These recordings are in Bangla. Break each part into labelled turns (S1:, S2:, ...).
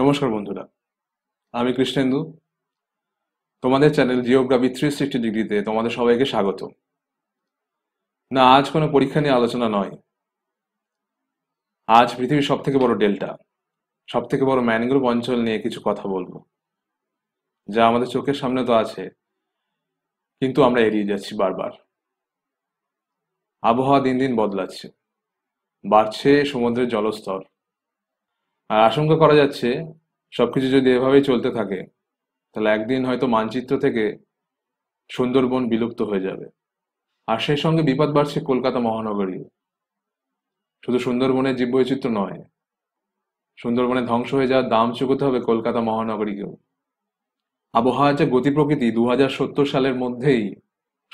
S1: নমস্কার বন্ধুরা আমি কৃষ্ণেন্দু তোমাদের চ্যানেল জিওগ্রাফি থ্রি সিক্সটি ডিগ্রিতে তোমাদের সবাইকে স্বাগত না আজ কোনো পরীক্ষা নিয়ে আলোচনা নয় আজ পৃথিবীর সব থেকে বড় ডেল্টা সব থেকে বড় ম্যানগ্রোভ অঞ্চল নিয়ে কিছু কথা বলবো যা আমাদের চোখের সামনে তো আছে কিন্তু আমরা এড়িয়ে যাচ্ছি বারবার আবহাওয়া দিন দিন বদলাচ্ছে বাড়ছে সমুদ্রের জলস্তর আর আশঙ্কা করা যাচ্ছে সবকিছু যদি এভাবেই চলতে থাকে তাহলে একদিন হয়তো মানচিত্র থেকে সুন্দরবন বিলুপ্ত হয়ে যাবে আর সেই সঙ্গে বিপদ বাড়ছে কলকাতা মহানগরী শুধু সুন্দরবনের জীববৈচিত্র নয় সুন্দরবনে ধ্বংস হয়ে যাওয়ার দাম চুকোতে হবে কলকাতা মহানগরীকেও আবহাওয়া যে গতি প্রকৃতি দু সালের মধ্যেই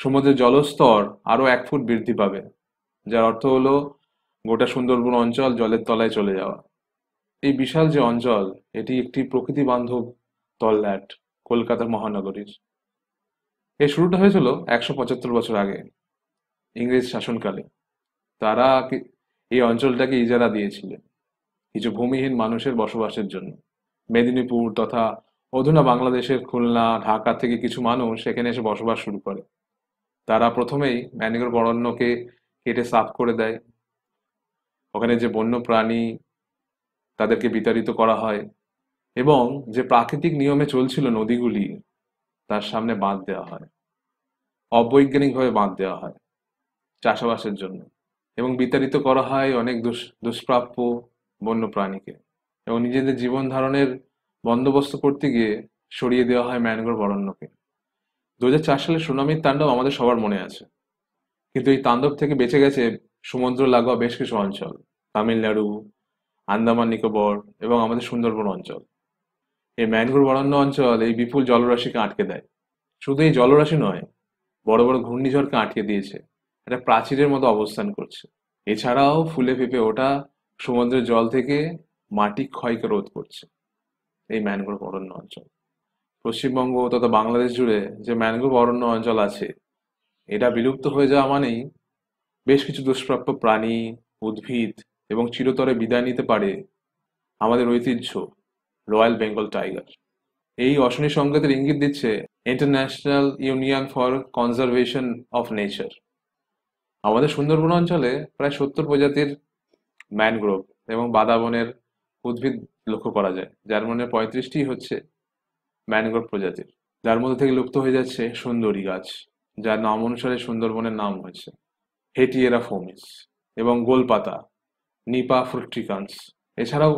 S1: সমুদ্রের জলস্তর আরও এক ফুট বৃদ্ধি পাবে যার অর্থ হলো গোটা সুন্দরবন অঞ্চল জলের তলায় চলে যাওয়া এই বিশাল যে অঞ্চল এটি একটি প্রকৃতি বান্ধব তল্লাট কলকাতার মহানগরীর এর শুরুটা হয়েছিল একশো পঁচাত্তর বছর আগে ইংরেজ শাসনকালে তারা এই অঞ্চলটাকে ইজারা দিয়েছিলেন কিছু ভূমিহীন মানুষের বসবাসের জন্য মেদিনীপুর তথা অধুনা বাংলাদেশের খুলনা ঢাকা থেকে কিছু মানুষ এখানে এসে বসবাস শুরু করে তারা প্রথমেই ম্যানগ্রোভ অরণ্যকে কেটে সাফ করে দেয় ওখানে যে বন্য প্রাণী তাদেরকে বিতাড়িত করা হয় এবং যে প্রাকৃতিক নিয়মে চলছিল নদীগুলি তার সামনে বাঁধ দেওয়া হয় অবৈজ্ঞানিকভাবে বাঁধ দেওয়া হয় চাষাবাসের জন্য এবং বিতাড়িত করা হয় অনেক দুষ দুষ্প্রাপ্য বন্য প্রাণীকে এবং নিজেদের জীবন ধারণের বন্দোবস্ত করতে গিয়ে সরিয়ে দেওয়া হয় ম্যানগ্রোভ অরণ্যকে দু সালে সুনামির তাণ্ডব আমাদের সবার মনে আছে কিন্তু এই তাণ্ডব থেকে বেঁচে গেছে সমুদ্র লাগোয়া বেশ কিছু অঞ্চল তামিলনাড়ু আন্দামান নিকোবর এবং আমাদের সুন্দরবন অঞ্চল এই ম্যানগ্রোভ অরণ্য অঞ্চল এই বিপুল জলরাশিকে আটকে দেয় শুধু এই জলরাশি নয় বড় বড় ঘূর্ণিঝড়কে আটকে দিয়েছে একটা প্রাচীরের মতো অবস্থান করছে এছাড়াও ফুলে ফেপে ওটা সমুদ্রের জল থেকে মাটি ক্ষয়কে রোধ করছে এই ম্যানগ্রোভ অরণ্য অঞ্চল পশ্চিমবঙ্গ তথা বাংলাদেশ জুড়ে যে ম্যানগ্রোভ অরণ্য অঞ্চল আছে এটা বিলুপ্ত হয়ে যাওয়া মানেই বেশ কিছু দুষ্প্রাপ্য প্রাণী উদ্ভিদ এবং চিরতরে বিদায় নিতে পারে আমাদের ঐতিহ্য রয়্যাল বেঙ্গল টাইগার এই অশনী সংকেতের ইঙ্গিত দিচ্ছে international union for conservation of nature আমাদের সুন্দরবন অঞ্চলে প্রায় সত্তর প্রজাতির ম্যানগ্রোভ এবং বাদাবনের উদ্ভিদ লক্ষ্য করা যায় যার মধ্যে পঁয়ত্রিশটি হচ্ছে ম্যানগ্রোভ প্রজাতির যার মধ্যে থেকে লুপ্ত হয়ে যাচ্ছে সুন্দরী গাছ যার নাম অনুসারে সুন্দরবনের নাম হয়েছে হেটিয়েরা ফোমিস এবং গোলপাতা নিপা ফ্রুট্রিকান্স এছাড়াও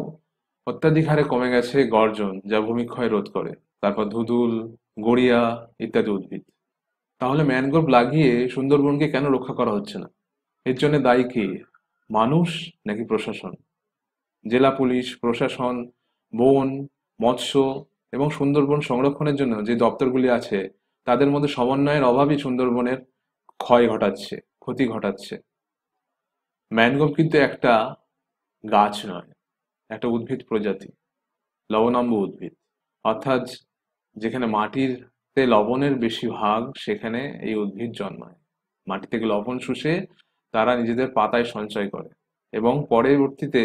S1: অত্যাধিক হারে কমে গেছে গর্জন যা ভূমিক্ষয় রোধ করে তারপর ধুদুল গড়িয়া ইত্যাদি উদ্ভিদ তাহলে ম্যানগ্রোভ লাগিয়ে সুন্দরবনকে কেন রক্ষা করা হচ্ছে না এর জন্য দায়ী কে মানুষ নাকি প্রশাসন জেলা পুলিশ প্রশাসন বন মৎস্য এবং সুন্দরবন সংরক্ষণের জন্য যে দপ্তরগুলি আছে তাদের মধ্যে সমন্বয়ের অভাবই সুন্দরবনের ক্ষয় ঘটাচ্ছে ক্ষতি ঘটাচ্ছে ম্যানগ্রোভ কিন্তু একটা গাছ নয় একটা উদ্ভিদ প্রজাতি লবণাম্ব উদ্ভিদ অর্থাৎ যেখানে মাটির লবণের বেশি ভাগ সেখানে এই উদ্ভিদ জন্মায় মাটি থেকে লবণ শুষে তারা নিজেদের পাতায় সঞ্চয় করে এবং পরবর্তীতে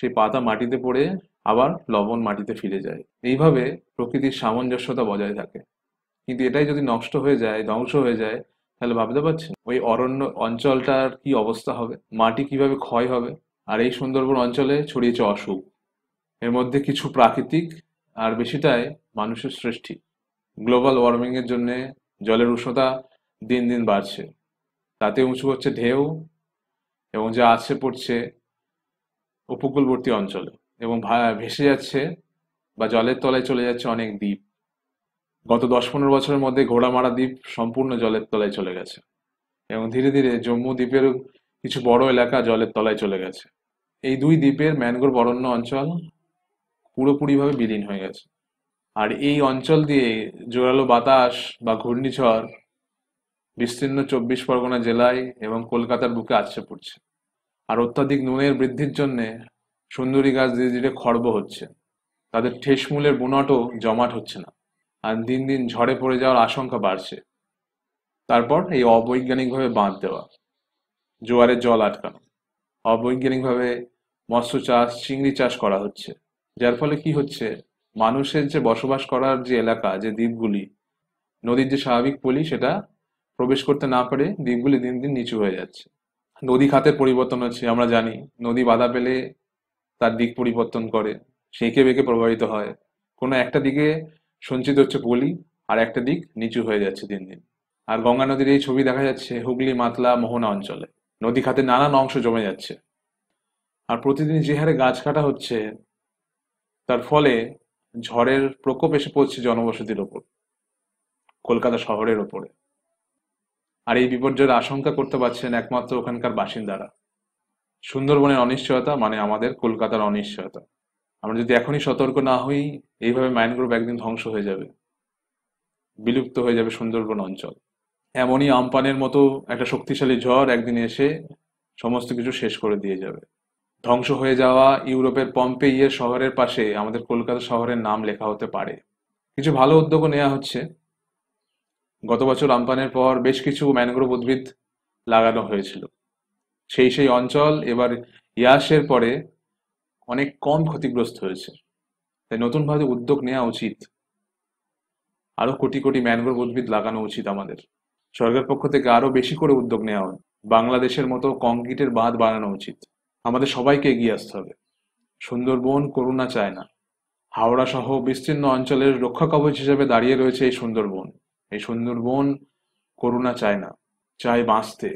S1: সেই পাতা মাটিতে পড়ে আবার লবণ মাটিতে ফিরে যায় এইভাবে প্রকৃতির সামঞ্জস্যতা বজায় থাকে কিন্তু এটাই যদি নষ্ট হয়ে যায় ধ্বংস হয়ে যায় তাহলে ভাবতে পারছেন ওই অরণ্য অঞ্চলটার কি অবস্থা হবে মাটি কিভাবে ক্ষয় হবে আর এই সুন্দরবন অঞ্চলে ছড়িয়েছে অসুখ এর মধ্যে কিছু প্রাকৃতিক আর বেশিটাই মানুষের সৃষ্টি গ্লোবাল ওয়ার্মিং এর জন্য জলের উষ্ণতা দিন দিন বাড়ছে তাতে উঁচু হচ্ছে ঢেউ এবং যা আছে পড়ছে উপকূলবর্তী অঞ্চলে এবং ভেসে যাচ্ছে বা জলের তলায় চলে যাচ্ছে অনেক দ্বীপ গত দশ পনেরো বছরের মধ্যে ঘোড়ামারা দ্বীপ সম্পূর্ণ জলের তলায় চলে গেছে এবং ধীরে ধীরে জম্মু দ্বীপের কিছু বড় এলাকা জলের তলায় চলে গেছে এই দুই দ্বীপের ম্যানগ্রোভ বরণ্য অঞ্চল পুরোপুরিভাবে বিলীন হয়ে গেছে আর এই অঞ্চল দিয়ে জোরালো বাতাস বা ঘূর্ণিঝড় বিস্তীর্ণ চব্বিশ পরগনা জেলায় এবং কলকাতার বুকে আছড়ে পড়ছে আর অত্যাধিক নুনের বৃদ্ধির জন্য সুন্দরী গাছ ধীরে ধীরে খর্ব হচ্ছে তাদের ঠেসমূলের বুনটও জমাট হচ্ছে না আর দিন দিন ঝড়ে পড়ে যাওয়ার আশঙ্কা বাড়ছে তারপর এই অবৈজ্ঞানিকভাবে বাঁধ দেওয়া জোয়ারের জল আটকানো অবৈজ্ঞানিকভাবে মৎস্য চাষ চিংড়ি চাষ করা হচ্ছে যার ফলে কি হচ্ছে মানুষের যে বসবাস করার যে এলাকা যে দ্বীপগুলি নদীর যে স্বাভাবিক পলি সেটা প্রবেশ করতে না পারে দ্বীপগুলি দিন দিন নিচু হয়ে যাচ্ছে নদী খাতের পরিবর্তন হচ্ছে আমরা জানি নদী বাধা পেলে তার দিক পরিবর্তন করে সেঁকে বেঁকে প্রভাবিত হয় কোনো একটা দিকে সঞ্চিত হচ্ছে পলি আর একটা দিক নিচু হয়ে যাচ্ছে দিন দিন আর গঙ্গা নদীর এই ছবি দেখা যাচ্ছে হুগলি মাতলা মোহনা অঞ্চলে নদী খাতে নানান অংশ জমে যাচ্ছে আর প্রতিদিন যে হারে গাছ কাটা হচ্ছে তার ফলে ঝড়ের প্রকোপ এসে পড়ছে জনবসতির ওপর কলকাতা শহরের ওপরে আর এই বিপর্যয়ের আশঙ্কা করতে পারছেন একমাত্র ওখানকার বাসিন্দারা সুন্দরবনের অনিশ্চয়তা মানে আমাদের কলকাতার অনিশ্চয়তা আমরা যদি এখনই সতর্ক না হই এইভাবে মাইনগ্রোভ একদিন ধ্বংস হয়ে যাবে বিলুপ্ত হয়ে যাবে সুন্দরবন অঞ্চল এমনই আমপানের মতো একটা শক্তিশালী ঝড় একদিন এসে সমস্ত কিছু শেষ করে দিয়ে যাবে ধ্বংস হয়ে যাওয়া ইউরোপের পম্পে ইয়ে শহরের পাশে আমাদের কলকাতা শহরের নাম লেখা হতে পারে কিছু ভালো উদ্যোগও নেওয়া হচ্ছে গত বছর আমপানের পর বেশ কিছু ম্যানগ্রোভ উদ্ভিদ লাগানো হয়েছিল সেই সেই অঞ্চল এবার ইয়াসের পরে অনেক কম ক্ষতিগ্রস্ত হয়েছে তাই নতুনভাবে উদ্যোগ নেওয়া উচিত আরো কোটি কোটি ম্যানগ্রোভ উদ্ভিদ লাগানো উচিত আমাদের সরকার পক্ষ থেকে আরো বেশি করে উদ্যোগ নেওয়া হয় বাংলাদেশের মতো কংক্রিটের বাঁধ বানানো উচিত আমাদের সবাইকে এগিয়ে আসতে হবে সুন্দরবন করুণা চায় না হাওড়া সহ বিস্তীর্ণ অঞ্চলের রক্ষা কবচ হিসেবে দাঁড়িয়ে রয়েছে এই সুন্দরবন এই সুন্দরবন করুণা চায় না চায় বাঁচতে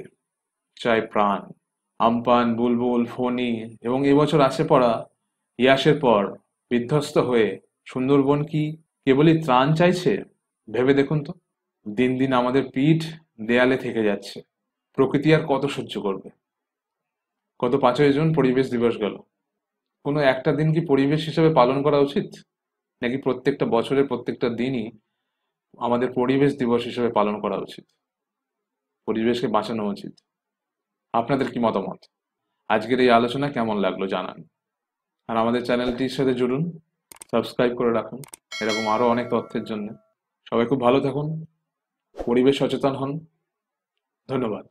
S1: চায় প্রাণ আমপান বুলবুল ফণি এবং এবছর আসে পড়া ইয়াসের পর বিধ্বস্ত হয়ে সুন্দরবন কি কেবলই ত্রাণ চাইছে ভেবে দেখুন তো দিন দিন আমাদের পিঠ দেয়ালে থেকে যাচ্ছে প্রকৃতি আর কত সহ্য করবে কত পাঁচই জুন পরিবেশ দিবস গেল কোনো একটা দিন কি পরিবেশ হিসেবে পালন করা উচিত নাকি প্রত্যেকটা বছরের প্রত্যেকটা দিনই আমাদের পরিবেশ দিবস হিসেবে পালন করা উচিত পরিবেশকে বাঁচানো উচিত আপনাদের কি মতামত আজকের এই আলোচনা কেমন লাগলো জানান আর আমাদের চ্যানেলটির সাথে জুড়ুন সাবস্ক্রাইব করে রাখুন এরকম আরও অনেক তথ্যের জন্য সবাই খুব ভালো থাকুন পরিবেশ সচেতন হন ধন্যবাদ